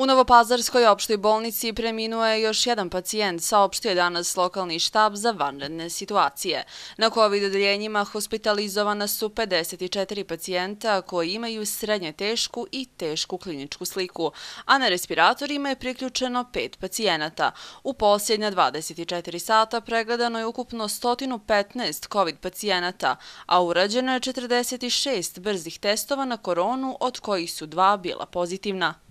U Novopazarskoj opštoj bolnici preminuo je još jedan pacijent, saopštio je danas lokalni štab za vanredne situacije. Na COVID-odeljenjima hospitalizovana su 54 pacijenta koji imaju srednje tešku i tešku kliničku sliku, a na respiratorima je priključeno 5 pacijenata. U posljednja 24 sata pregledano je ukupno 115 COVID pacijenata, a urađeno je 46 brzih testova na koronu, od kojih su dva bila pozitivna.